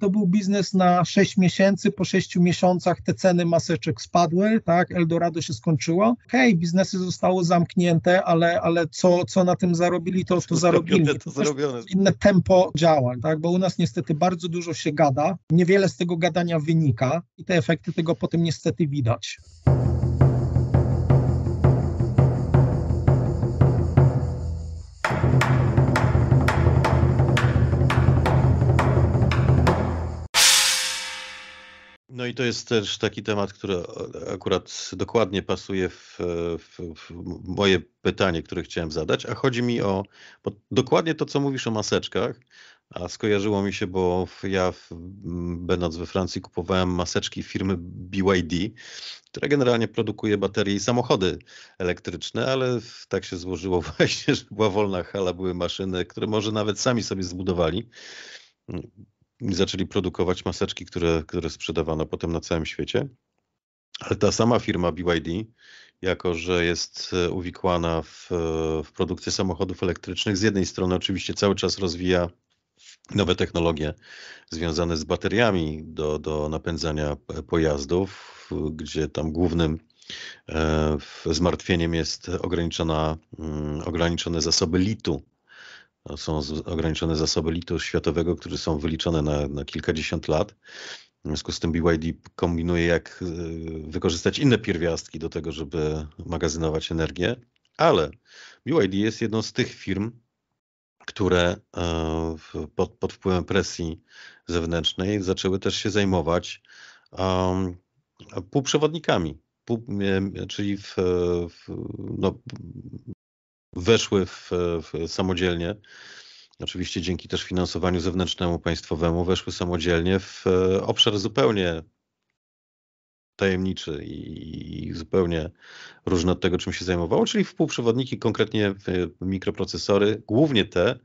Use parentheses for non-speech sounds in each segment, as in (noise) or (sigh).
to był biznes na 6 miesięcy, po 6 miesiącach te ceny maseczek spadły, tak, Eldorado się skończyło. Hej, biznesy zostały zamknięte, ale, ale co, co na tym zarobili, to, to zarobili. To Inne tempo działań, tak, bo u nas niestety bardzo dużo się gada, niewiele z tego gadania wynika i te efekty tego potem niestety widać. No i to jest też taki temat, który akurat dokładnie pasuje w, w, w moje pytanie, które chciałem zadać, a chodzi mi o bo dokładnie to, co mówisz o maseczkach, a skojarzyło mi się, bo ja będąc we Francji kupowałem maseczki firmy BYD, która generalnie produkuje baterie i samochody elektryczne, ale tak się złożyło (laughs) właśnie, że była wolna hala, były maszyny, które może nawet sami sobie zbudowali zaczęli produkować maseczki, które, które sprzedawano potem na całym świecie. Ale ta sama firma BYD, jako że jest e, uwikłana w, e, w produkcję samochodów elektrycznych, z jednej strony oczywiście cały czas rozwija nowe technologie związane z bateriami do, do napędzania pojazdów, gdzie tam głównym e, zmartwieniem jest mm, ograniczone zasoby litu są ograniczone zasoby litu światowego, które są wyliczone na, na kilkadziesiąt lat. W związku z tym BYD kombinuje, jak e, wykorzystać inne pierwiastki do tego, żeby magazynować energię, ale BYD jest jedną z tych firm, które e, pod, pod wpływem presji zewnętrznej zaczęły też się zajmować um, półprzewodnikami, pół, e, czyli w, w, no, weszły w, w samodzielnie oczywiście dzięki też finansowaniu zewnętrznemu państwowemu, weszły samodzielnie w e, obszar zupełnie tajemniczy i zupełnie różny od tego, czym się zajmowało, czyli w półprzewodniki, konkretnie w e, mikroprocesory, głównie te,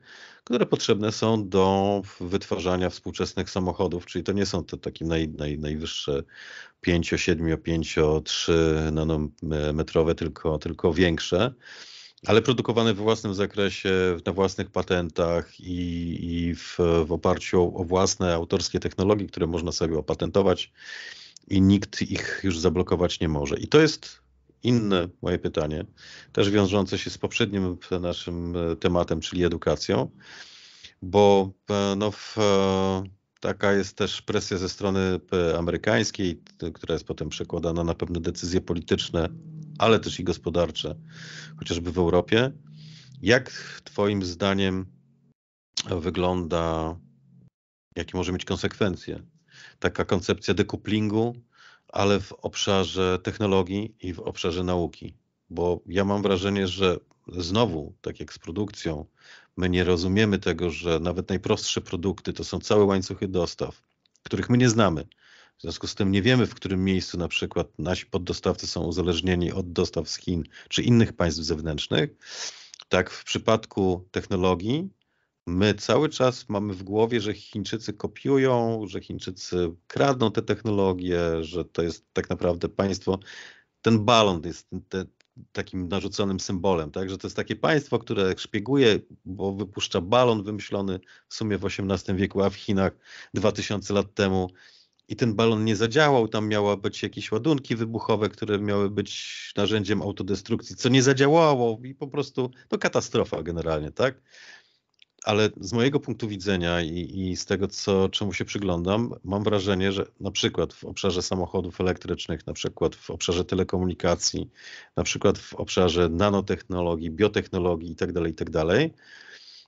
które potrzebne są do wytwarzania współczesnych samochodów, czyli to nie są te takie naj, naj, najwyższe 5, 7, 5, 3 nanometrowe, tylko, tylko większe ale produkowane we własnym zakresie, na własnych patentach i, i w, w, oparciu o, o własne autorskie technologie, które można sobie opatentować i nikt ich już zablokować nie może. I to jest inne moje pytanie, też wiążące się z poprzednim e, naszym e, tematem, czyli edukacją, bo e, no, w, Taka jest też presja ze strony e, amerykańskiej, która jest potem przekładana na pewne decyzje polityczne, ale też i gospodarcze, chociażby w Europie. Jak Twoim zdaniem wygląda, jakie może mieć konsekwencje taka koncepcja dekuplingu, ale w obszarze technologii i w obszarze nauki? Bo ja mam wrażenie, że znowu, tak jak z produkcją, My nie rozumiemy tego, że nawet najprostsze produkty to są całe łańcuchy dostaw, których my nie znamy. W związku z tym nie wiemy, w którym miejscu na przykład nasi poddostawcy są uzależnieni od dostaw z Chin czy innych państw zewnętrznych. Tak w przypadku technologii my cały czas mamy w głowie, że Chińczycy kopiują, że Chińczycy kradną te technologie, że to jest tak naprawdę państwo. Ten balon jest, takim narzuconym symbolem, tak? że to jest takie państwo, które szpieguje, bo wypuszcza balon wymyślony w sumie w XVIII wieku, a w Chinach 2000 lat temu i ten balon nie zadziałał, tam miały być jakieś ładunki wybuchowe, które miały być narzędziem autodestrukcji, co nie zadziałało i po prostu to no, katastrofa generalnie, tak? ale z mojego punktu widzenia i, i, z tego, co, czemu się przyglądam, mam wrażenie, że na przykład w obszarze samochodów elektrycznych, na przykład w obszarze telekomunikacji, na przykład w obszarze nanotechnologii, biotechnologii itd., tak itd., tak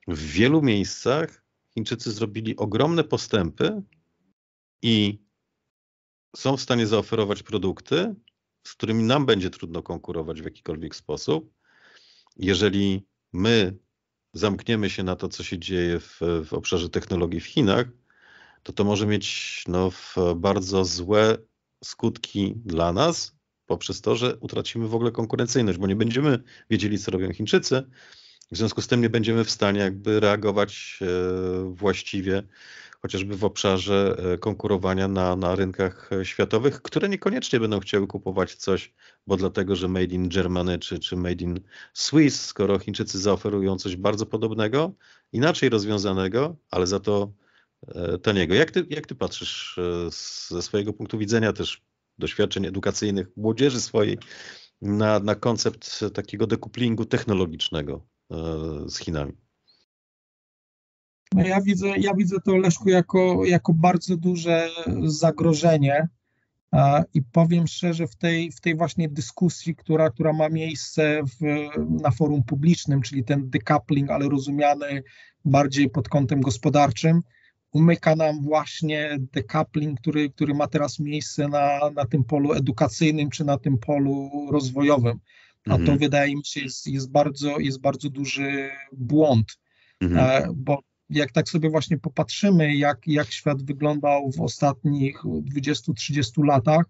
w wielu miejscach Chińczycy zrobili ogromne postępy i są w stanie zaoferować produkty, z którymi nam będzie trudno konkurować w jakikolwiek sposób. Jeżeli my zamkniemy się na to, co się dzieje w, w obszarze technologii w Chinach, to to może mieć no, bardzo złe skutki dla nas poprzez to, że utracimy w ogóle konkurencyjność, bo nie będziemy wiedzieli, co robią Chińczycy. W związku z tym nie będziemy w stanie jakby reagować e, właściwie chociażby w obszarze e, konkurowania na, na rynkach e, światowych, które niekoniecznie będą chciały kupować coś, bo dlatego, że made in Germany czy, czy made in Swiss, skoro Chińczycy zaoferują coś bardzo podobnego, inaczej rozwiązanego, ale za to e, taniego. Jak ty, jak ty patrzysz ze swojego punktu widzenia też doświadczeń edukacyjnych młodzieży swojej na, na koncept takiego dekuplingu technologicznego z Chinami? No ja widzę, ja widzę to, Leszku, jako, jako bardzo duże zagrożenie i powiem szczerze, w tej, w tej właśnie dyskusji, która, która ma miejsce w, na forum publicznym, czyli ten decoupling, ale rozumiany bardziej pod kątem gospodarczym, umyka nam właśnie decoupling, który, który ma teraz miejsce na, na tym polu edukacyjnym czy na tym polu rozwojowym. A mhm. to wydaje mi się jest, jest, bardzo, jest bardzo duży błąd, mhm. E, bo jak tak sobie właśnie popatrzymy, jak, jak świat wyglądał w ostatnich 20-30 latach,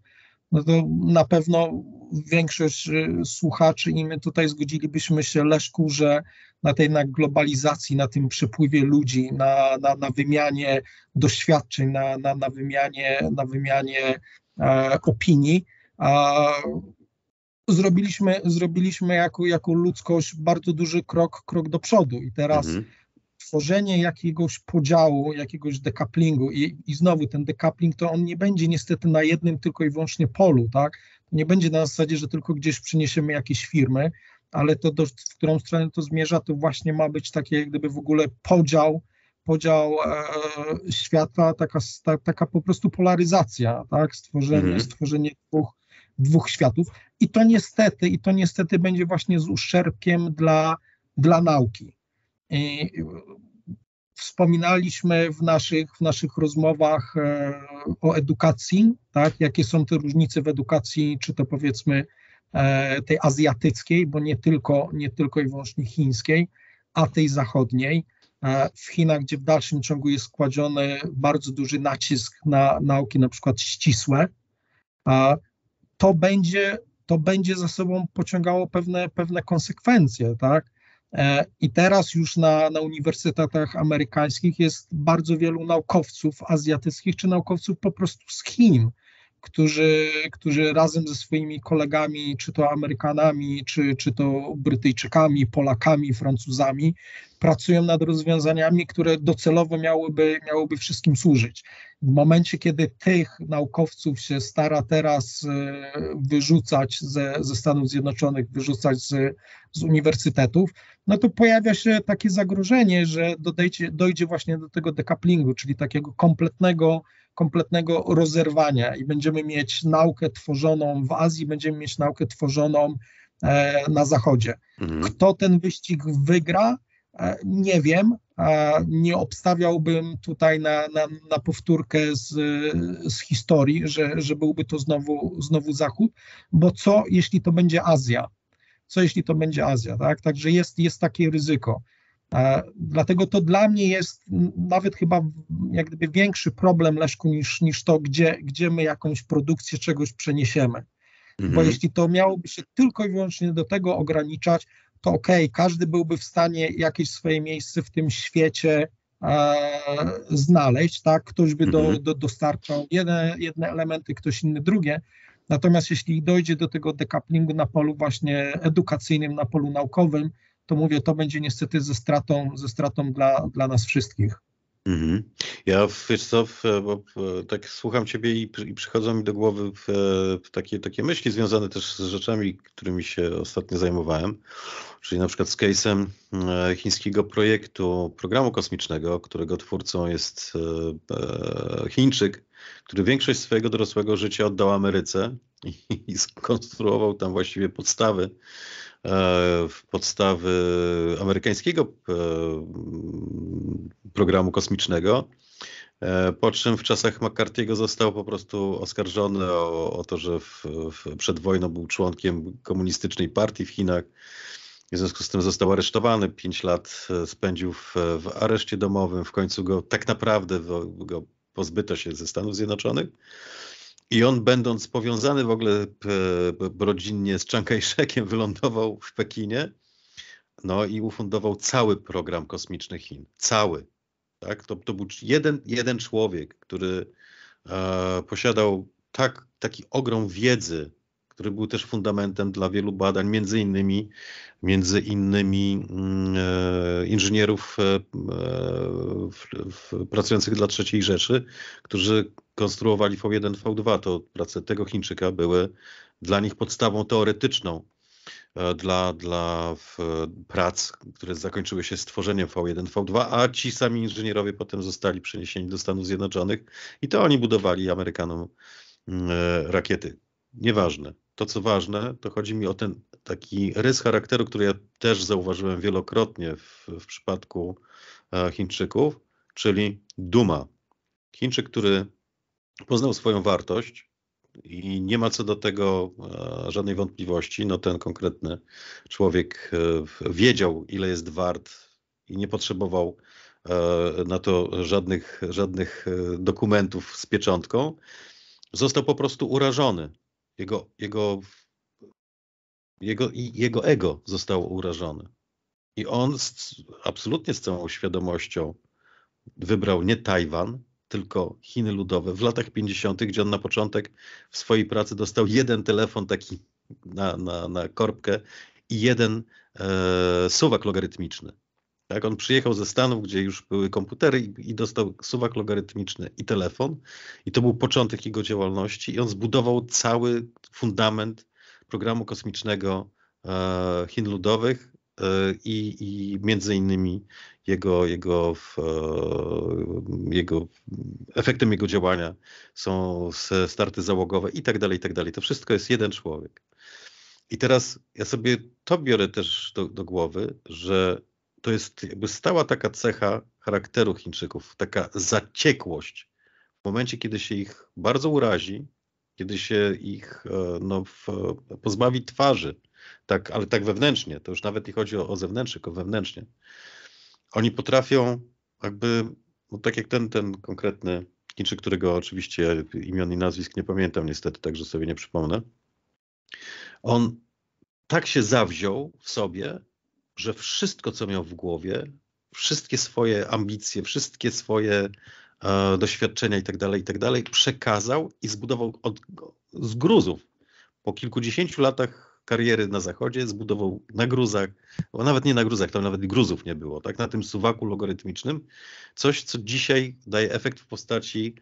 no to na pewno większość y, słuchaczy i my tutaj zgodzilibyśmy się, Leszku, że na tej na globalizacji, na tym przepływie ludzi, na, na, na wymianie doświadczeń, na, na, na wymianie, na wymianie e, opinii, zrobiliśmy, zrobiliśmy jako, jako ludzkość bardzo duży krok, krok do przodu. I teraz mhm tworzenie jakiegoś podziału, jakiegoś dekaplingu i, i znowu ten dekapling to on nie będzie niestety na jednym tylko i wyłącznie polu, tak? Nie będzie na zasadzie, że tylko gdzieś przyniesiemy jakieś firmy, ale to do, w którą stronę to zmierza, to właśnie ma być takie jak gdyby w ogóle podział, podział e, świata, taka, ta, taka po prostu polaryzacja, tak? Stworzenie, mhm. stworzenie dwóch, dwóch światów i to niestety, i to niestety będzie właśnie z uszczerbkiem dla, dla nauki wspominaliśmy w naszych, w naszych rozmowach e, o edukacji, tak? jakie są te różnice w edukacji, czy to powiedzmy e, tej azjatyckiej, bo nie tylko, nie tylko i wyłącznie chińskiej, a tej zachodniej. E, w Chinach, gdzie w dalszym ciągu jest kładziony bardzo duży nacisk na nauki, na przykład ścisłe, to będzie, to będzie za sobą pociągało pewne, pewne konsekwencje, tak? E, I teraz już na, na uniwersytetach amerykańskich jest bardzo wielu naukowców azjatyckich czy naukowców po prostu z Chin, którzy, którzy razem ze swoimi kolegami, czy to Amerykanami, czy, czy to Brytyjczykami, Polakami, Francuzami, pracują nad rozwiązaniami, które docelowo miałyby, miałyby wszystkim służyć. W momencie, kiedy tych naukowców się stara teraz e, wyrzucać ze, ze Stanów Zjednoczonych, wyrzucać z, z uniwersytetów, no to pojawia się takie zagrożenie, że dojdzie właśnie do tego dekaplingu, czyli takiego kompletnego kompletnego rozerwania i będziemy mieć naukę tworzoną w Azji, będziemy mieć naukę tworzoną e, na Zachodzie. Mhm. Kto ten wyścig wygra, e, nie wiem. E, nie obstawiałbym tutaj na, na, na powtórkę z, z historii, że, że byłby to znowu, znowu Zachód, bo co jeśli to będzie Azja? Co jeśli to będzie Azja? Tak? Także jest, jest takie ryzyko. Dlatego to dla mnie jest nawet chyba jak gdyby większy problem, Leszku, niż, niż to, gdzie, gdzie my jakąś produkcję czegoś przeniesiemy. Mhm. Bo jeśli to miałoby się tylko i wyłącznie do tego ograniczać, to okej, okay, każdy byłby w stanie jakieś swoje miejsce w tym świecie e, znaleźć, tak? Ktoś by do, mhm. do, dostarczał jedne, jedne elementy, ktoś inny drugie. Natomiast jeśli dojdzie do tego dekaplingu na polu właśnie edukacyjnym, na polu naukowym, to mówię, to będzie niestety ze stratą, ze stratą dla, dla nas wszystkich. Mhm. Ja wiesz co, bo tak słucham ciebie i, i przychodzą mi do głowy w, w takie, takie myśli związane też z rzeczami, którymi się ostatnio zajmowałem, czyli na przykład z case'em e, chińskiego projektu programu kosmicznego, którego twórcą jest e, e, Chińczyk, który większość swojego dorosłego życia oddał Ameryce i, i skonstruował tam właściwie podstawy E, w podstawy amerykańskiego e, programu kosmicznego. E, po czym w czasach McCarthy'ego został po prostu oskarżony o, o to, że w, w, przed wojną był członkiem komunistycznej partii w Chinach. W związku z tym został aresztowany. Pięć lat spędził w, w areszcie domowym. W końcu go tak naprawdę go pozbyto się ze Stanów Zjednoczonych. I on, będąc powiązany w ogóle rodzinnie z Chiang Kai-shekiem, wylądował w Pekinie no i ufundował cały program kosmiczny Chin. Cały. Tak? To, to był jeden, jeden człowiek, który e, posiadał tak, taki ogrom wiedzy który był też fundamentem dla wielu badań, między innymi, między innymi mm, e, inżynierów e, e, pracujących dla trzeciej Rzeszy, którzy konstruowali V1, V2. To prace tego Chińczyka były dla nich podstawą teoretyczną dla, dla prac, które zakończyły się stworzeniem V1, V2, a ci sami inżynierowie potem zostali przeniesieni do Stanów Zjednoczonych i to oni budowali Amerykanom mm, rakiety. Nieważne to, co ważne, to chodzi mi o ten taki rys charakteru, który ja też zauważyłem wielokrotnie w, w przypadku e, Chińczyków, czyli duma. Chińczyk, który poznał swoją wartość i nie ma co do tego e, żadnej wątpliwości, no ten konkretny człowiek e, wiedział, ile jest wart i nie potrzebował na to żadnych, żadnych dokumentów z pieczątką, został po prostu urażony jego, jego, jego, jego ego zostało urażone. I on z, absolutnie z całą świadomością wybrał nie Tajwan, tylko Chiny Ludowe w latach 50., gdzie on na początek w swojej pracy dostał jeden telefon taki na, na, na korbkę i jeden e, suwak logarytmiczny. Tak, on przyjechał ze Stanów, gdzie już były komputery i, i, dostał suwak logarytmiczny i telefon. I to był początek jego działalności. I on zbudował cały fundament programu kosmicznego e, Chin Ludowych e, i, i między innymi jego, jego, w, e, jego efektem jego działania są starty załogowe i tak dalej, i tak dalej. To wszystko jest jeden człowiek. I teraz ja sobie to biorę też do, do głowy, że to jest jakby stała taka cecha charakteru Chińczyków, taka zaciekłość. W momencie, kiedy się ich bardzo urazi, kiedy się ich e, no, w, pozbawi twarzy, tak, ale tak wewnętrznie, to już nawet nie chodzi o, o zewnętrznie, tylko wewnętrznie, oni potrafią jakby, no, tak jak ten, ten konkretny Chińczyk, którego oczywiście imion i nazwisk nie pamiętam niestety, także sobie nie przypomnę, on tak się zawziął w sobie, że wszystko, co miał w głowie, wszystkie swoje ambicje, wszystkie swoje e, doświadczenia itd., tak itd., tak przekazał i zbudował od, z gruzów. Po kilkudziesięciu latach kariery na Zachodzie zbudował na gruzach, bo nawet nie na gruzach, tam nawet gruzów nie było, tak? Na tym suwaku logarytmicznym, coś, co dzisiaj daje efekt w postaci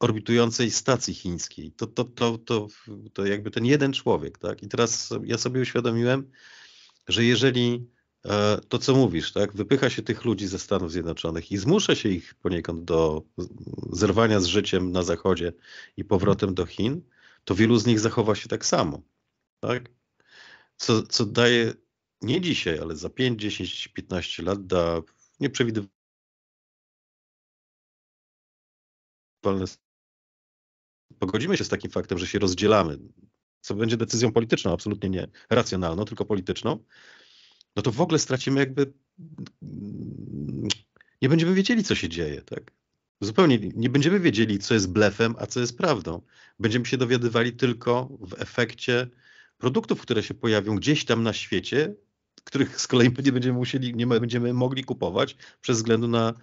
orbitującej stacji chińskiej. To, to, to, to, to jakby ten jeden człowiek, tak? I teraz ja sobie uświadomiłem, że jeżeli E, to, co mówisz, tak? Wypycha się tych ludzi ze Stanów Zjednoczonych i zmusza się ich poniekąd do zerwania z życiem na Zachodzie i powrotem do Chin, to wielu z nich zachowa się tak samo, tak? Co, co daje nie dzisiaj, ale za 5, 10, 15 lat da nieprzewidywalne. Pogodzimy się z takim faktem, że się rozdzielamy, co będzie decyzją polityczną, absolutnie nie racjonalną, tylko polityczną, no to w ogóle stracimy jakby. Nie będziemy wiedzieli, co się dzieje, tak? Zupełnie nie będziemy wiedzieli, co jest blefem, a co jest prawdą. Będziemy się dowiadywali tylko w efekcie produktów, które się pojawią gdzieś tam na świecie, których z kolei nie będziemy musieli, nie będziemy mogli kupować przez względu na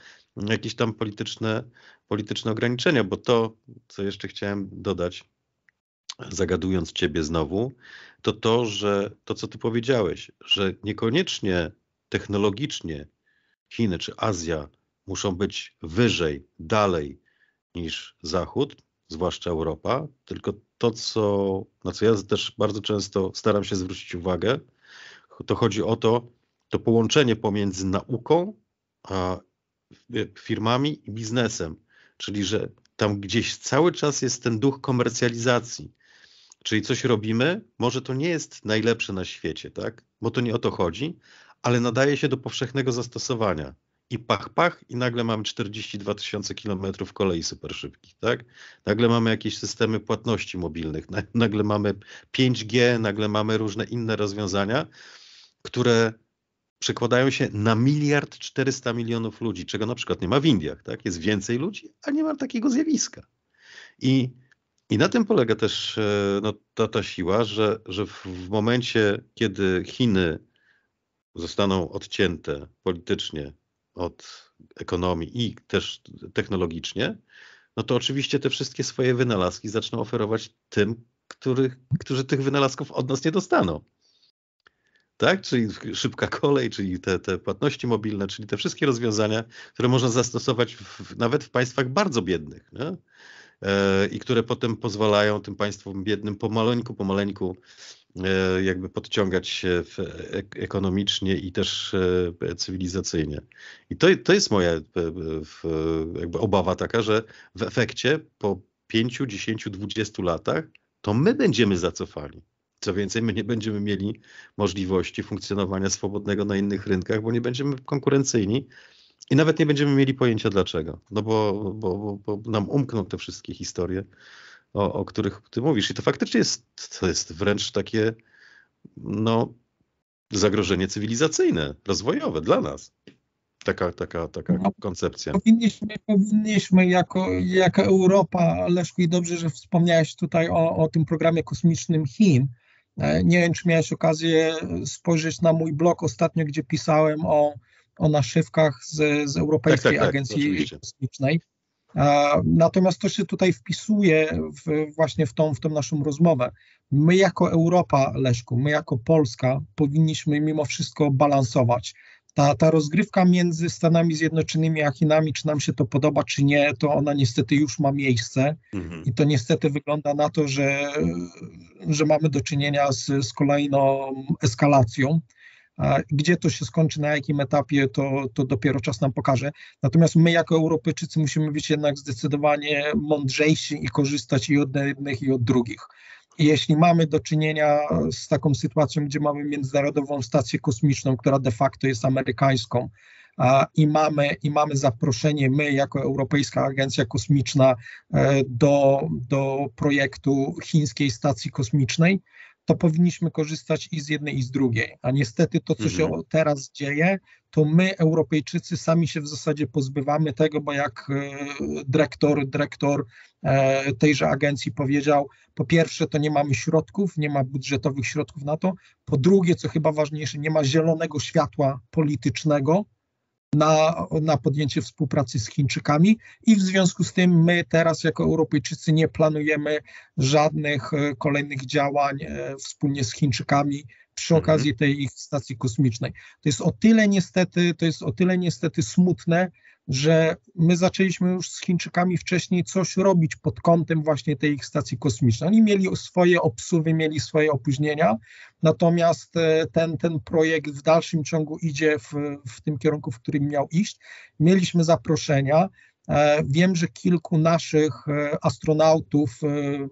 jakieś tam polityczne, polityczne ograniczenia, bo to, co jeszcze chciałem dodać, zagadując ciebie znowu, to to, że to, co ty powiedziałeś, że niekoniecznie technologicznie Chiny czy Azja muszą być wyżej, dalej niż Zachód, zwłaszcza Europa, tylko to, co, na co ja też bardzo często staram się zwrócić uwagę, to chodzi o to, to połączenie pomiędzy nauką a firmami i biznesem. Czyli, że tam gdzieś cały czas jest ten duch komercjalizacji, Czyli coś robimy, może to nie jest najlepsze na świecie, tak? Bo to nie o to chodzi, ale nadaje się do powszechnego zastosowania. I pach, pach, i nagle mamy 42 tysiące kilometrów kolei superszybkich, tak? Nagle mamy jakieś systemy płatności mobilnych, nagle mamy 5G, nagle mamy różne inne rozwiązania, które przekładają się na miliard 400 milionów ludzi, czego na przykład nie ma w Indiach, tak? Jest więcej ludzi, a nie ma takiego zjawiska. I i na tym polega też e, no, ta, ta siła, że, że w momencie, kiedy Chiny zostaną odcięte politycznie od ekonomii i też technologicznie, no to oczywiście te wszystkie swoje wynalazki zaczną oferować tym, których, którzy tych wynalazków od nas nie dostaną. Tak? Czyli szybka kolej, czyli te, te płatności mobilne, czyli te wszystkie rozwiązania, które można zastosować w, nawet w państwach bardzo biednych. Nie? E, i które potem pozwalają tym państwom biednym pomaleńku, pomaleńku e, jakby podciągać się e, ekonomicznie i też cywilizacyjnie. I to, to jest moja jakby obawa taka, że w efekcie po 5, 10, 20 latach to my będziemy zacofani. Co więcej, my nie będziemy mieli możliwości funkcjonowania swobodnego na innych rynkach, bo nie będziemy konkurencyjni i nawet nie będziemy mieli pojęcia dlaczego, no bo, bo, bo, bo nam umkną te wszystkie historie, o, o, których ty mówisz. I to faktycznie jest, to jest wręcz takie no, zagrożenie cywilizacyjne, rozwojowe dla nas. Taka, taka, taka no, koncepcja. Powinniśmy, powinniśmy jako, jako Europa, Leszku, i dobrze, że wspomniałeś tutaj o, o tym programie kosmicznym Chin. E, nie wiem, czy miałeś okazję spojrzeć na mój blog ostatnio, gdzie pisałem o o naszywkach z, z Europejskiej tak, tak, tak Agencji tak, Kosmicznej. Natomiast to się tutaj wpisuje w, właśnie w tą, w tą naszą rozmowę. My jako Europa, Leszku, my jako Polska powinniśmy mimo wszystko balansować. Ta, ta rozgrywka między Stanami Zjednoczonymi a Chinami, czy nam się to podoba, czy nie, to ona niestety już ma miejsce mhm. i to niestety wygląda na to, że, że mamy do czynienia z, z kolejną eskalacją. Gdzie to się skończy, na jakim etapie, to, to dopiero czas nam pokaże. Natomiast my, jako Europejczycy, musimy być jednak zdecydowanie mądrzejsi i korzystać i od jednych, i od drugich. I jeśli mamy do czynienia z taką sytuacją, gdzie mamy Międzynarodową Stację Kosmiczną, która de facto jest amerykańską, i mamy, i mamy zaproszenie my jako Europejska Agencja Kosmiczna e, do, do projektu chińskiej stacji kosmicznej, to powinniśmy korzystać i z jednej, i z drugiej. A niestety to, co mhm. się teraz dzieje, to my, Europejczycy, sami się w zasadzie pozbywamy tego, bo jak e, dyrektor, dyrektor e, tejże agencji powiedział, po pierwsze, to nie mamy środków, nie ma budżetowych środków na to. Po drugie, co chyba ważniejsze, nie ma zielonego światła politycznego na, na podjęcie współpracy z Chińczykami i w związku z tym my teraz jako Europejczycy nie planujemy żadnych e, kolejnych działań e, wspólnie z Chińczykami przy mhm. okazji tej ich stacji kosmicznej. To jest o tyle niestety, to jest o tyle niestety smutne, że my zaczęliśmy już z Chińczykami wcześniej coś robić pod kątem właśnie tej ich stacji kosmicznej. Oni mieli swoje obsuwy, mieli swoje opóźnienia, natomiast e, ten, ten projekt w dalszym ciągu idzie w, w tym kierunku, w którym miał iść. Mieliśmy zaproszenia. E, wiem, że kilku naszych e, astronautów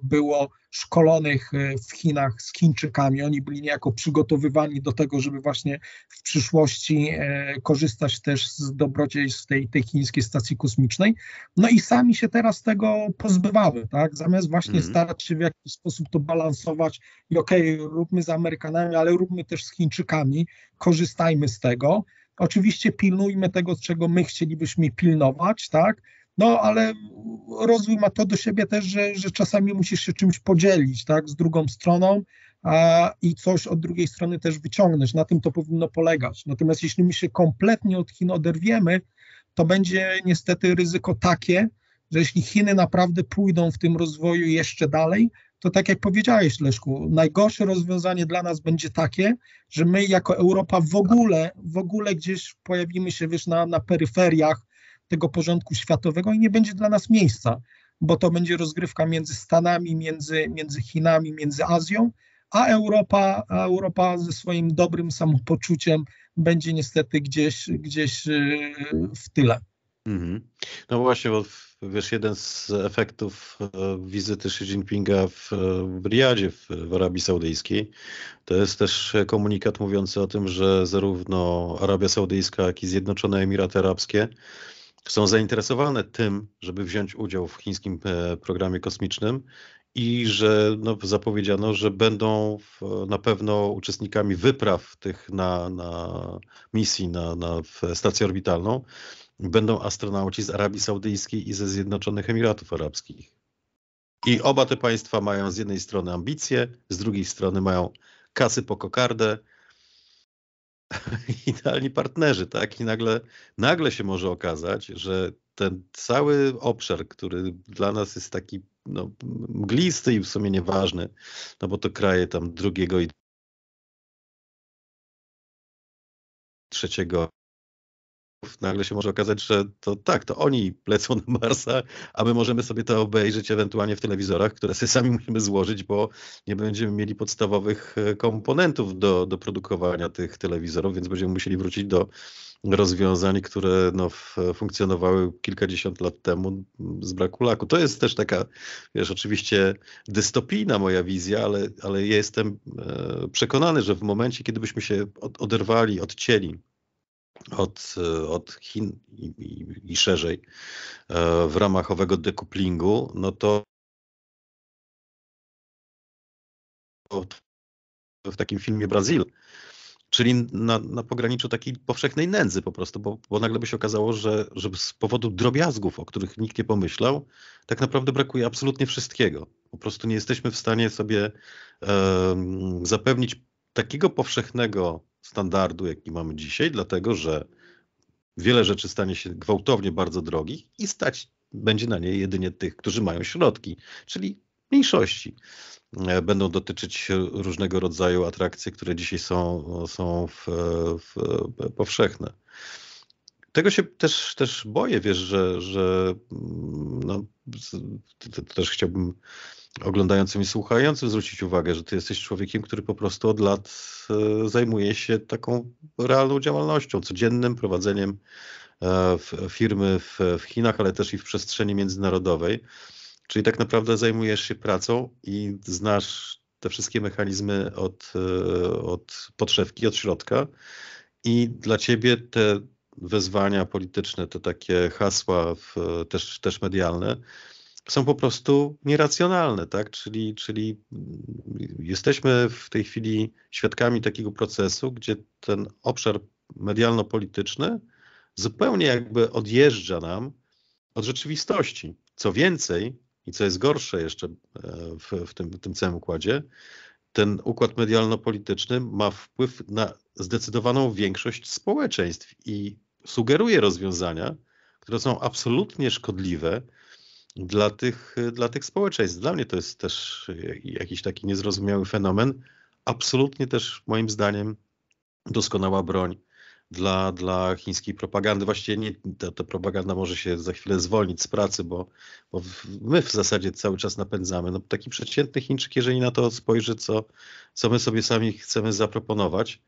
było szkolonych e, w Chinach z Chińczykami. Oni byli niejako przygotowywani do tego, żeby właśnie w przyszłości e, korzystać też z dobrodziejstw tej, tej chińskiej stacji kosmicznej. No i sami się teraz tego pozbywały, tak? Zamiast właśnie mm starać się w jakiś sposób to balansować i okej, okay, róbmy z Amerykanami, ale róbmy też z Chińczykami, korzystajmy z tego. Oczywiście pilnujmy tego, czego my chcielibyśmy pilnować, tak? No, ale rozwój ma to do siebie też, że, że czasami musisz się czymś podzielić, tak, z drugą stroną a, i coś od drugiej strony też wyciągnąć. Na tym to powinno polegać. Natomiast jeśli my się kompletnie od Chin oderwiemy, to będzie niestety ryzyko takie, że jeśli Chiny naprawdę pójdą w tym rozwoju jeszcze dalej, to tak jak powiedziałeś, Leszku, najgorsze rozwiązanie dla nas będzie takie, że my jako Europa w ogóle, w ogóle gdzieś pojawimy się wiesz, na, na peryferiach tego porządku światowego i nie będzie dla nas miejsca, bo to będzie rozgrywka między Stanami, między, między Chinami, między Azją, a Europa, a Europa ze swoim dobrym samopoczuciem będzie niestety gdzieś, gdzieś e, w tyle. Mhm. No właśnie, bo wiesz, jeden z efektów e, wizyty Xi Jinpinga w, e, w Riyadzie w, w Arabii Saudyjskiej to jest też komunikat mówiący o tym, że zarówno Arabia Saudyjska, jak i Zjednoczone Emiraty Arabskie są zainteresowane tym, żeby wziąć udział w chińskim e, programie kosmicznym i że no, zapowiedziano, że będą w, na pewno uczestnikami wypraw tych na, na misji na, na stację orbitalną, będą astronauci z Arabii Saudyjskiej i ze Zjednoczonych Emiratów Arabskich. I oba te państwa mają z jednej strony ambicje, z drugiej strony mają kasy po kokardę, (laughs) idealni partnerzy, tak? I nagle, nagle się może okazać, że ten cały obszar, który dla nas jest taki no, mglisty i w sumie nieważny, no bo to kraje tam drugiego i trzeciego nagle się może okazać, że to tak, to oni lecą na Marsa, a my możemy sobie to obejrzeć ewentualnie w telewizorach, które sobie sami musimy złożyć, bo nie będziemy mieli podstawowych e, komponentów do, do produkowania tych telewizorów, więc będziemy musieli wrócić do rozwiązań, które no, funkcjonowały kilkadziesiąt lat temu z braku laku. To jest też taka, wiesz, oczywiście dystopijna moja wizja, ale, ale jestem e, przekonany, że w momencie, kiedy byśmy się oderwali, odcięli od, od Chin i, i, i szerzej e, w ramach owego dekuplingu, no to w takim filmie Brazil, czyli na, na pograniczu takiej powszechnej nędzy po prostu, bo, bo nagle by się okazało, że, że z powodu drobiazgów, o których nikt nie pomyślał, tak naprawdę brakuje absolutnie wszystkiego. Po prostu nie jesteśmy w stanie sobie e, zapewnić takiego powszechnego standardu, jaki mamy dzisiaj, dlatego że wiele rzeczy stanie się gwałtownie bardzo drogich i stać będzie na nie jedynie tych, którzy mają środki, czyli mniejszości. E, będą dotyczyć różnego rodzaju atrakcji, które dzisiaj są, są w, w, powszechne. Tego się też, też boję, wiesz, że, że mm, no, też chciałbym oglądającym i słuchającym zwrócić uwagę, że ty jesteś człowiekiem, który po prostu od lat e, zajmuje się taką realną działalnością, codziennym prowadzeniem e, firmy w Chinach, ale też i w przestrzeni międzynarodowej. Czyli tak naprawdę zajmujesz się pracą i znasz te wszystkie mechanizmy od, e, od podszewki, od środka. I dla ciebie te wezwania polityczne, te takie hasła w, też, też medialne, są po prostu nieracjonalne, tak? Czyli, czyli mm, jesteśmy w tej chwili świadkami takiego procesu, gdzie ten obszar medialno-polityczny zupełnie jakby odjeżdża nam od rzeczywistości. Co więcej, i co jest gorsze jeszcze e, w, w tym, w tym całym układzie, ten układ medialno-polityczny ma wpływ na zdecydowaną większość społeczeństw i sugeruje rozwiązania, które są absolutnie szkodliwe dla tych, dla tych społeczeństw. Dla mnie to jest też jakiś taki niezrozumiały fenomen. Absolutnie też moim zdaniem doskonała broń dla, dla chińskiej propagandy. Właściwie nie, ta, ta propaganda może się za chwilę zwolnić z pracy, bo, bo my w zasadzie cały czas napędzamy. No, taki przeciętny Chińczyk, jeżeli na to spojrzy, co, co my sobie sami chcemy zaproponować,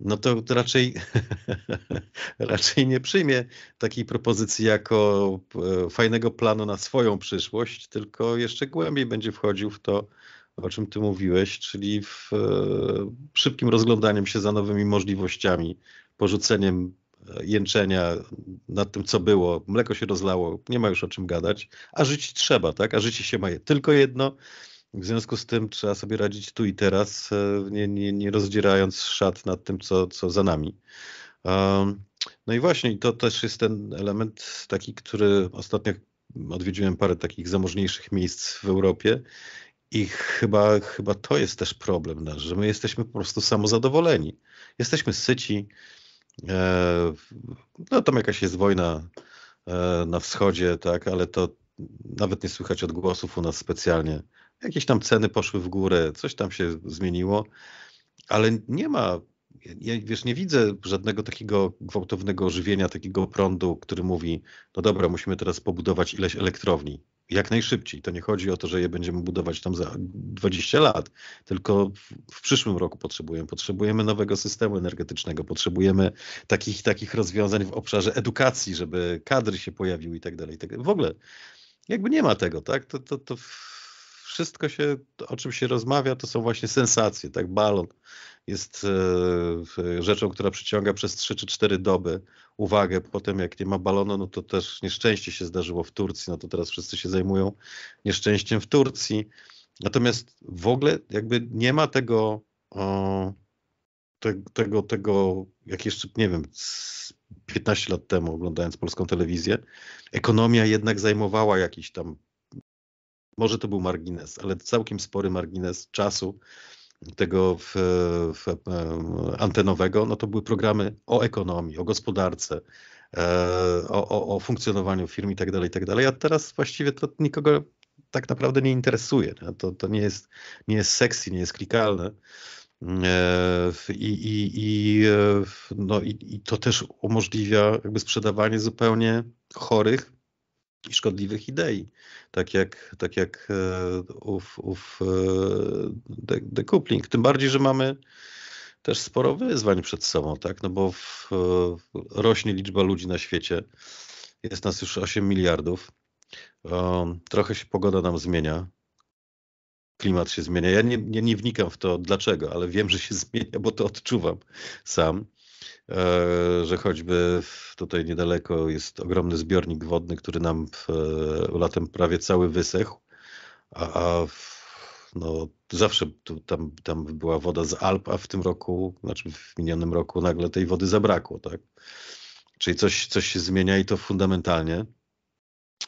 no to, raczej, (laughs) raczej nie przyjmie takiej propozycji jako e, fajnego planu na swoją przyszłość, tylko jeszcze głębiej będzie wchodził w to, o czym ty mówiłeś, czyli w e, szybkim rozglądaniem się za nowymi możliwościami, porzuceniem e, jęczenia nad tym, co było. Mleko się rozlało, nie ma już o czym gadać, a żyć trzeba, tak? A życie się ma tylko jedno w związku z tym trzeba sobie radzić tu i teraz, e, nie, nie, nie rozdzierając szat nad tym, co, co za nami. No i właśnie, to też jest ten element taki, który ostatnio odwiedziłem parę takich zamożniejszych miejsc w Europie i chyba, chyba to jest też problem nasz, że my jesteśmy po prostu samozadowoleni. Jesteśmy syci. E, no tam jakaś jest wojna e, na wschodzie, tak, ale to nawet nie słychać odgłosów u nas specjalnie. Jakieś tam ceny poszły w górę, coś tam się zmieniło, ale nie ma, ja, wiesz, nie widzę żadnego takiego gwałtownego ożywienia, takiego prądu, który mówi, no dobra, musimy teraz pobudować ileś elektrowni. Jak najszybciej. To nie chodzi o to, że je będziemy budować tam za 20 lat, tylko w, w przyszłym roku potrzebujemy. Potrzebujemy nowego systemu energetycznego, potrzebujemy takich takich rozwiązań w obszarze edukacji, żeby kadry się pojawiły i tak dalej. Tak w ogóle jakby nie ma tego, tak? To, to, to w wszystko się, o czym się rozmawia, to są właśnie sensacje, tak? Balon jest e, rzeczą, która przyciąga przez 3 czy 4 doby uwagę. Potem jak nie ma balonu, no to też nieszczęście się zdarzyło w Turcji, no to teraz wszyscy się zajmują nieszczęściem w Turcji. Natomiast w ogóle jakby nie ma tego, o, te, tego, tego, jak jeszcze, nie wiem, 15 lat temu oglądając polską telewizję, ekonomia jednak zajmowała jakiś tam może to był margines, ale całkiem spory margines czasu tego w, w, e, antenowego, no to były programy o ekonomii, o gospodarce, e, o, o, o funkcjonowaniu firm i tak dalej, i tak dalej. A teraz właściwie to nikogo tak naprawdę nie interesuje. To, to nie, jest, nie jest sexy, nie jest klikalne. E, I, i, i, no, i, I to też umożliwia jakby sprzedawanie zupełnie chorych i szkodliwych idei, tak jak, tak jak e, ów, ów e, decoupling. Tym bardziej, że mamy też sporo wyzwań przed sobą, tak? No bo w, e, rośnie liczba ludzi na świecie. Jest nas już 8 miliardów. trochę się pogoda nam zmienia. Klimat się zmienia. Ja nie, nie, nie wnikam w to dlaczego, ale wiem, że się (laughs) zmienia, bo to odczuwam sam. E, że choćby tutaj niedaleko jest ogromny zbiornik wodny, który nam e, latem prawie cały wysechł, a, a no, zawsze tu, tam, tam była woda z Alp, a w tym roku, znaczy w minionym roku nagle tej wody zabrakło, tak? Czyli coś, coś się zmienia i to fundamentalnie.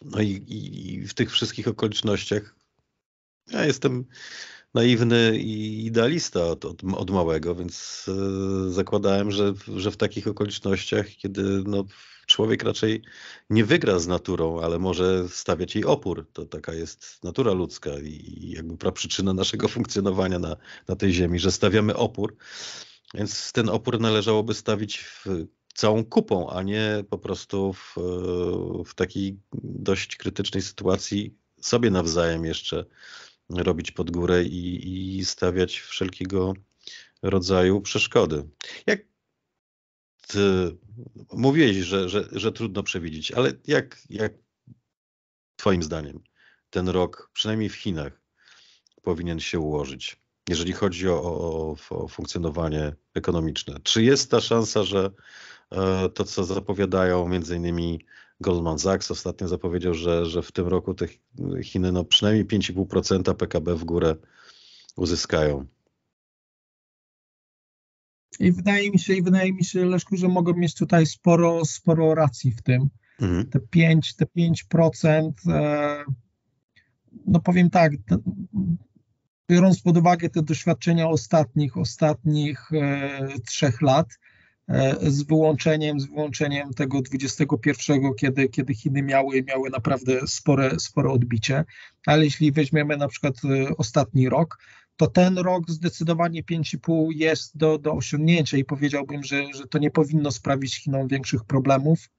No i, i, i w tych wszystkich okolicznościach ja jestem naiwny i idealista od, od, od małego, więc e, zakładałem, że, że w takich okolicznościach, kiedy no, człowiek raczej nie wygra z naturą, ale może stawiać jej opór. To taka jest natura ludzka i jakby praprzyczyna naszego funkcjonowania na, na tej ziemi, że stawiamy opór. Więc ten opór należałoby stawić w, całą kupą, a nie po prostu w, w takiej dość krytycznej sytuacji sobie nawzajem jeszcze robić pod górę i, i stawiać wszelkiego rodzaju przeszkody. Jak ty, mówiłeś, że, że, że trudno przewidzieć, ale jak, jak Twoim zdaniem ten rok, przynajmniej w Chinach, powinien się ułożyć, jeżeli chodzi o, o, o funkcjonowanie ekonomiczne? Czy jest ta szansa, że e, to, co zapowiadają między innymi Goldman Sachs ostatnio zapowiedział, że, że w tym roku te Chiny no przynajmniej 5,5% PKB w górę uzyskają. I wydaje mi się, i wydaje mi się, Leszku, że mogą mieć tutaj sporo, sporo racji w tym. Mhm. Te 5, te 5%, e, no powiem tak, biorąc pod uwagę te doświadczenia ostatnich, ostatnich e, trzech lat, E, z wyłączeniem, z wyłączeniem tego 21, kiedy, kiedy Chiny miały, miały naprawdę spore, spore odbicie. Ale jeśli weźmiemy na przykład e, ostatni rok, to ten rok zdecydowanie 5,5 jest do, do osiągnięcia i powiedziałbym, że, że to nie powinno sprawić Chinom większych problemów.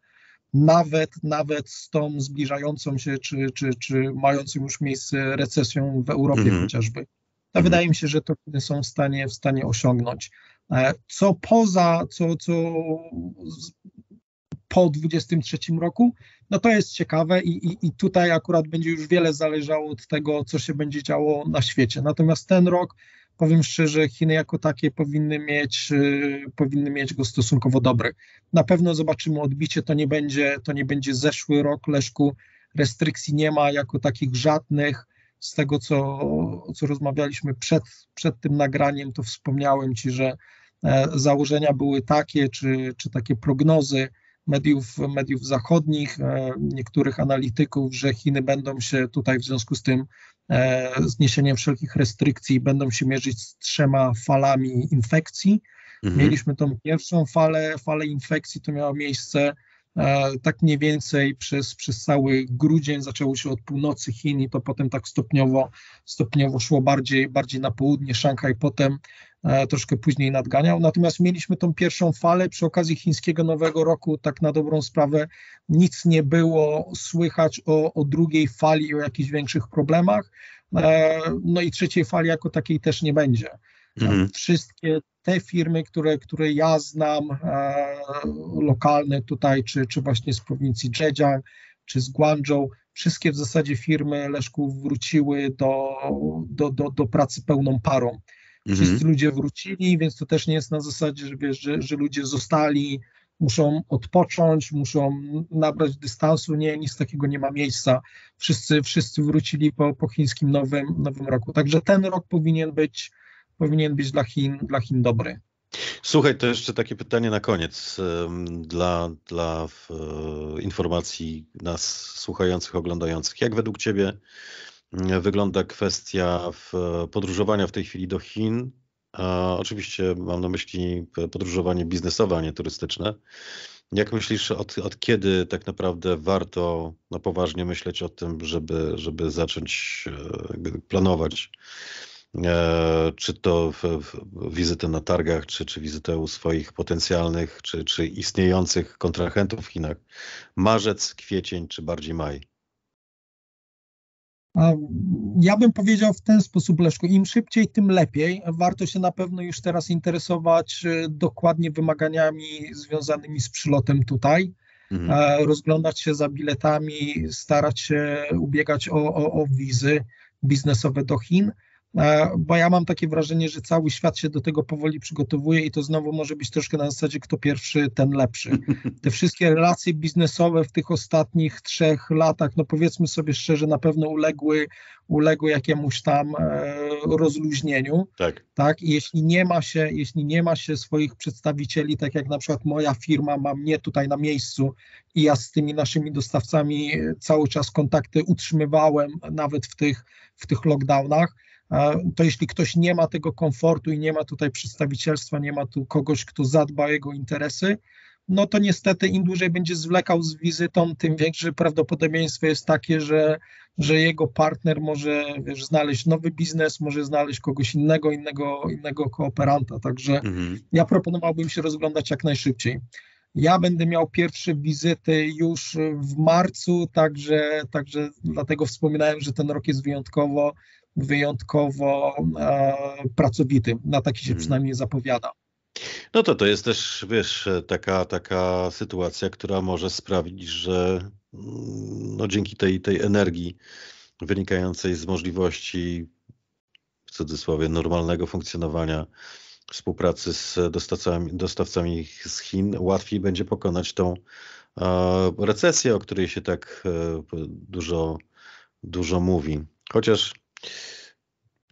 Nawet, nawet z tą zbliżającą się, czy, czy, czy mającą już miejsce recesją w Europie mm -hmm. chociażby. To mm -hmm. wydaje mi się, że to są w stanie, w stanie osiągnąć. E, co poza, co, co po 23 roku, no to jest ciekawe i, i, i tutaj akurat będzie już wiele zależało od tego, co się będzie działo na świecie. Natomiast ten rok, powiem szczerze, Chiny jako takie powinny mieć, e, powinny mieć go stosunkowo dobry. Na pewno zobaczymy odbicie, to nie będzie, to nie będzie zeszły rok Leszku, restrykcji nie ma jako takich żadnych, z tego, co, co rozmawialiśmy przed, przed tym nagraniem, to wspomniałem Ci, że e, założenia były takie, czy, czy takie prognozy mediów, mediów zachodnich, e, niektórych analityków, że Chiny będą się tutaj w związku z tym e, zniesieniem wszelkich restrykcji będą się mierzyć z trzema falami infekcji. Mhm. Mieliśmy tą pierwszą falę, falę infekcji, to miało miejsce E, tak mniej więcej przez, przez cały grudzień zaczęło się od północy Chin i to potem tak stopniowo, stopniowo szło bardziej, bardziej na południe, Szanghaj potem e, troszkę później nadganiał. Natomiast mieliśmy tą pierwszą falę przy okazji chińskiego Nowego Roku, tak na dobrą sprawę nic nie było słychać o, o drugiej fali, o jakichś większych problemach. E, no i trzeciej fali jako takiej też nie będzie. Mhm. Wszystkie te firmy, które, które ja znam, e, lokalne tutaj, czy, czy właśnie z prowincji Zhejiang, czy z Guangzhou, wszystkie w zasadzie firmy Leszku wróciły do, do, do, do pracy pełną parą. Mhm. Wszyscy mhm. ludzie wrócili, więc to też nie jest na zasadzie, że, wiesz, że, że ludzie zostali, muszą odpocząć, muszą nabrać dystansu. Nie, nic takiego nie ma miejsca. Wszyscy, wszyscy wrócili po, po chińskim nowym, nowym roku. Także ten rok powinien być powinien być dla Chin, dla Chin dobry. Słuchaj, to jeszcze takie pytanie na koniec dla, dla e, informacji nas słuchających, oglądających. Jak według Ciebie mm, wygląda kwestia e, podróżowania w tej chwili do Chin? Oczywiście mam na myśli e, podróżowanie biznesowe, a nie turystyczne. Jak myślisz, od, od, kiedy tak naprawdę warto na no, poważnie myśleć o tym, żeby, żeby zacząć planować E, czy to w, w wizytę na targach, czy, czy wizytę u swoich potencjalnych, czy, czy istniejących kontrahentów w Chinach. Marzec, kwiecień, czy bardziej maj? Ja bym powiedział w ten sposób, Leszko. im szybciej, tym lepiej. Warto się na pewno już teraz interesować e, dokładnie wymaganiami związanymi z przylotem tutaj. Mhm. E, rozglądać się za biletami, starać się ubiegać o, o, o wizy biznesowe do Chin. E, bo ja mam takie wrażenie, że cały świat się do tego powoli przygotowuje i to znowu może być troszkę na zasadzie kto pierwszy, ten lepszy. (laughs) Te wszystkie relacje biznesowe w tych ostatnich trzech latach, no powiedzmy sobie szczerze, na pewno uległy, uległy jakiemuś tam e, rozluźnieniu. Tak. tak. I jeśli nie ma się, jeśli nie ma się swoich przedstawicieli, tak jak na przykład moja firma ma mnie tutaj na miejscu i ja z tymi naszymi dostawcami cały czas kontakty utrzymywałem nawet w tych, w tych lockdownach, to jeśli ktoś nie ma tego komfortu i nie ma tutaj przedstawicielstwa, nie ma tu kogoś, kto zadba o jego interesy, no to niestety im dłużej będzie zwlekał z wizytą, tym większe prawdopodobieństwo jest takie, że, że jego partner może wiesz, znaleźć nowy biznes, może znaleźć kogoś innego, innego, innego kooperanta. Także mhm. ja proponowałbym się rozglądać jak najszybciej. Ja będę miał pierwsze wizyty już w marcu, także, także dlatego wspominałem, że ten rok jest wyjątkowo wyjątkowo e, pracowity Na taki się mhm. przynajmniej zapowiada. No to to jest też, wiesz, taka, taka sytuacja, która może sprawić, że mm, no, dzięki tej, tej energii wynikającej z możliwości w cudzysłowie normalnego funkcjonowania współpracy z dostawcami, dostawcami z Chin, łatwiej będzie pokonać tą e, recesję, o której się tak e, dużo, dużo mówi. Chociaż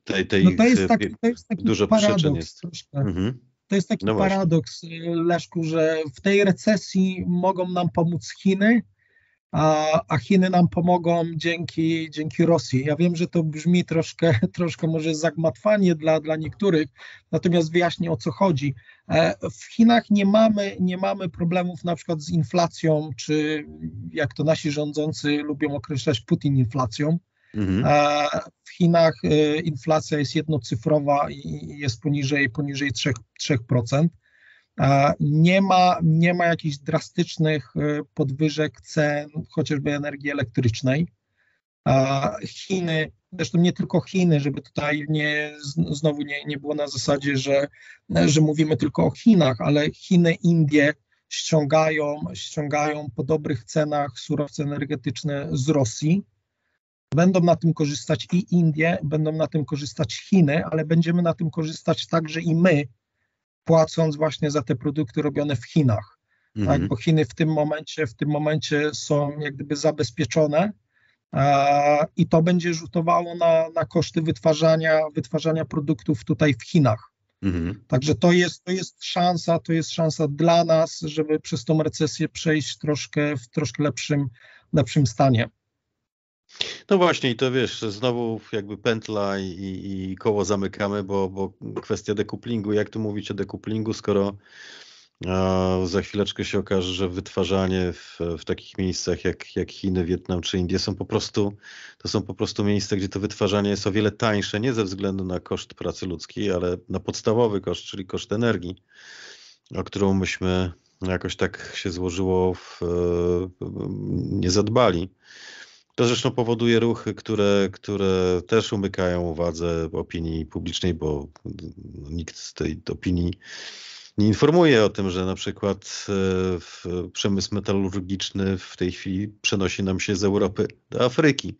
tej, tej no to jest taki, to jest taki dużo paradoks jest. Mhm. To jest taki no paradoks, y, Leszku, że w tej recesji mogą nam pomóc Chiny, a, a Chiny nam pomogą dzięki, dzięki Rosji. Ja wiem, że to brzmi troszkę, (laughs) troszkę może zagmatwanie dla, dla niektórych, natomiast wyjaśnię o co chodzi. E, w Chinach nie mamy, nie mamy problemów na przykład z inflacją, czy jak to nasi rządzący lubią określać, Putin inflacją Mhm. E, w Chinach e, inflacja jest jednocyfrowa i jest poniżej, poniżej 3%. 3%. E, nie ma, nie ma jakichś drastycznych podwyżek cen chociażby energii elektrycznej. Chiny, zresztą nie tylko Chiny, żeby tutaj nie, znowu nie, nie było na zasadzie, że, że mówimy tylko o Chinach, ale Chiny, Indie ściągają, ściągają po dobrych cenach surowce energetyczne z Rosji. Będą na tym korzystać i Indie, będą na tym korzystać Chiny, ale będziemy na tym korzystać także i my, płacąc właśnie za te produkty robione w Chinach. Tak, mhm. Tak? Bo Chiny w tym momencie, w tym momencie są jak gdyby zabezpieczone i to będzie rzutowało na, na koszty wytwarzania, wytwarzania produktów tutaj w Chinach. Mhm. Także to jest, to jest szansa, to jest szansa dla nas, żeby przez tą recesję przejść troszkę w troszkę lepszym, lepszym stanie. No właśnie, i to wiesz, znowu jakby pętla i, i koło zamykamy, bo, bo kwestia dekuplingu, jak tu mówić o dekuplingu, skoro za chwileczkę się okaże, że wytwarzanie w, w, takich miejscach jak, jak Chiny, Wietnam czy Indie są po prostu, to są po prostu miejsca, gdzie to wytwarzanie jest o wiele tańsze, nie ze względu na koszt pracy ludzkiej, ale na podstawowy koszt, czyli koszt energii, o którą myśmy jakoś tak się złożyło, w, e, nie zadbali. To zresztą powoduje ruchy, które, które też umykają uwadze opinii publicznej, bo no, nikt z tej opinii nie informuje o tym, że na przykład e, przemysł metalurgiczny w tej chwili przenosi nam się z Europy do Afryki.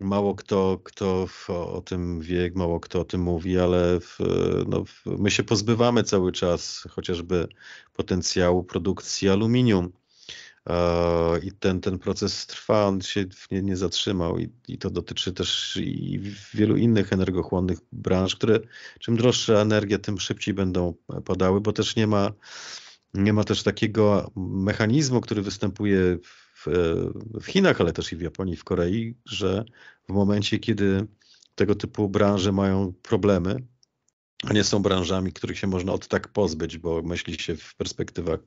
Mało kto, kto o tym wie, mało kto o tym mówi, ale w, no, my się pozbywamy cały czas chociażby potencjału produkcji aluminium E, i ten, ten proces trwa, on się nie, nie zatrzymał i, i to dotyczy też i wielu innych energochłonnych branż, które czym droższa energia, tym szybciej będą padały, bo też nie ma, nie ma też takiego mechanizmu, który występuje w, w Chinach, ale też i w Japonii, w Korei, że w momencie, kiedy tego typu branże mają problemy, a nie są branżami, których się można od tak pozbyć, bo myśli się w perspektywach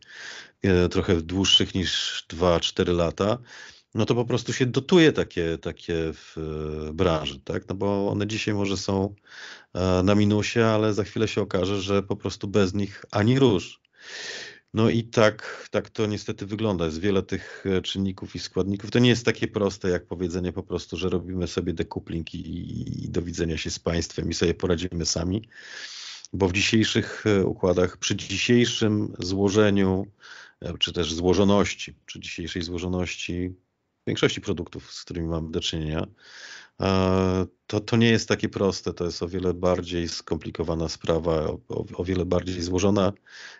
e, trochę dłuższych niż 2-4 lata, no to po prostu się dotuje takie, takie w e, branży, tak? No bo one dzisiaj może są e, na minusie, ale za chwilę się okaże, że po prostu bez nich ani róż. No i tak, tak to niestety wygląda. Jest wiele tych e, czynników i składników. To nie jest takie proste, jak powiedzenie po prostu, że robimy sobie dekupling i, i do widzenia się z państwem i sobie poradzimy sami. Bo w dzisiejszych e, układach, przy dzisiejszym złożeniu, e, czy też złożoności, przy dzisiejszej złożoności większości produktów, z którymi mamy do czynienia, e, to, to nie jest takie proste. To jest o wiele bardziej skomplikowana sprawa, o, o, wiele bardziej złożona.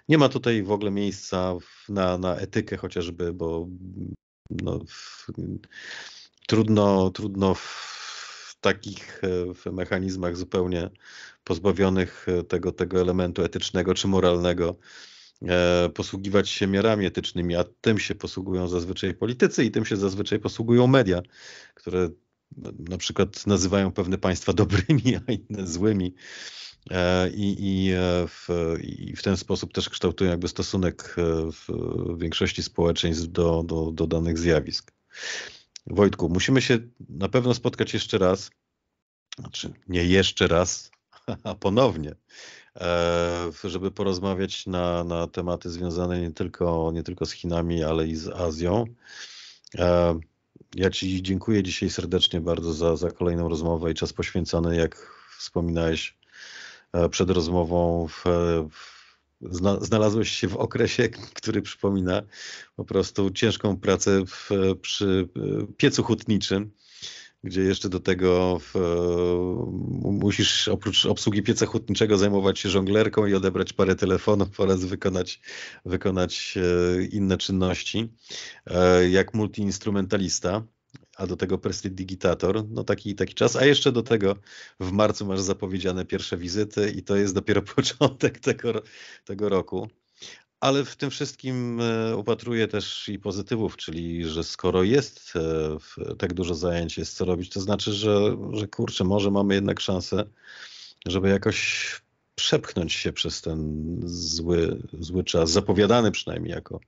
Nie ma tutaj w ogóle miejsca na, na etykę chociażby, bo no, w, trudno, trudno w takich e, w mechanizmach zupełnie pozbawionych tego, tego elementu etycznego czy moralnego E, posługiwać się miarami etycznymi, a tym się posługują zazwyczaj politycy i tym się zazwyczaj posługują media, które no, na przykład nazywają pewne państwa dobrymi, (laughs) a inne złymi. E, I, i, e, w, I, w, ten sposób też kształtują jakby stosunek w większości społeczeństw do, do, do danych zjawisk. Wojtku, musimy się na pewno spotkać jeszcze raz, znaczy nie jeszcze raz, (laughs) a ponownie, E, żeby porozmawiać na, na tematy związane nie tylko, nie tylko z Chinami, ale i z Azją. E, ja Ci dziękuję dzisiaj serdecznie bardzo za, za kolejną rozmowę i czas poświęcony, jak wspominałeś e, przed rozmową. W, w, znalazłeś się w okresie, (laughs) który przypomina po prostu ciężką pracę w, przy piecu hutniczym gdzie jeszcze do tego w, e, musisz oprócz obsługi pieca hutniczego zajmować się żonglerką i odebrać parę telefonów oraz wykonać, wykonać e, inne czynności, e, jak multiinstrumentalista a do tego prestidigitator, no taki taki czas, a jeszcze do tego w marcu masz zapowiedziane pierwsze wizyty i to jest dopiero (laughs) początek tego, tego roku. Ale w tym wszystkim e, upatruję też i pozytywów, czyli że skoro jest e, tak dużo zajęć, jest co robić, to znaczy, że, że kurczę, może mamy jednak szansę, żeby jakoś przepchnąć się przez ten zły, zły czas, zapowiadany przynajmniej jako,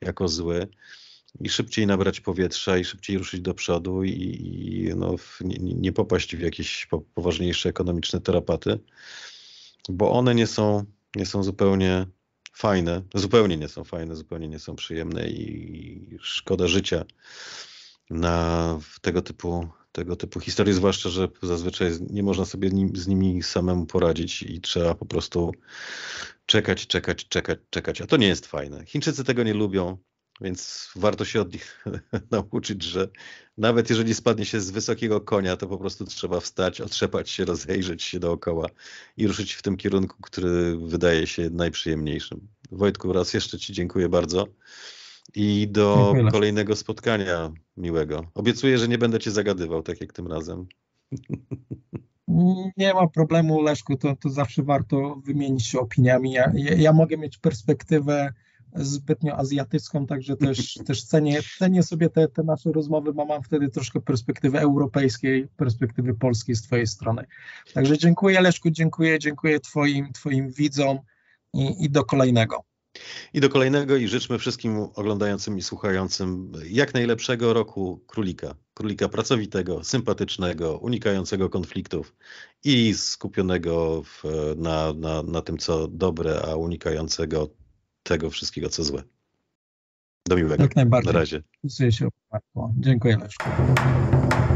jako zły, i szybciej nabrać powietrza, i szybciej ruszyć do przodu, i, i no, nie, nie popaść w jakieś poważniejsze ekonomiczne terapaty, bo one nie są, nie są zupełnie fajne, zupełnie nie są fajne, zupełnie nie są przyjemne i szkoda życia na tego typu, tego typu historie, zwłaszcza, że zazwyczaj nie można sobie nim, z nimi samemu poradzić i trzeba po prostu czekać, czekać, czekać, czekać, a to nie jest fajne. Chińczycy tego nie lubią, więc warto się od nich (laughs) nauczyć, że nawet jeżeli spadnie się z wysokiego konia, to po prostu trzeba wstać, otrzepać się, rozejrzeć się dookoła i ruszyć w tym kierunku, który wydaje się najprzyjemniejszym. Wojtku, raz jeszcze Ci dziękuję bardzo i do Dziękuję. kolejnego spotkania miłego. Obiecuję, że nie będę cię zagadywał, tak jak tym razem. Nie ma problemu, Leszku, to, to zawsze warto wymienić się opiniami. Ja, ja, mogę mieć perspektywę zbytnio azjatycką, także też, (laughs) też cenię, cenię sobie te, te nasze rozmowy, bo mam wtedy troszkę perspektywy europejskiej, perspektywy polskiej z Twojej strony. Także dziękuję Leszku, dziękuję, dziękuję Twoim, twoim widzom i, i do kolejnego. I do kolejnego i życzmy wszystkim oglądającym i słuchającym jak najlepszego roku królika. Królika pracowitego, sympatycznego, unikającego konfliktów i skupionego w, na, na, na tym, co dobre, a unikającego tego wszystkiego, co złe. Do miłego. Jak najbardziej. Na razie. Dziękuję. Dziękuję.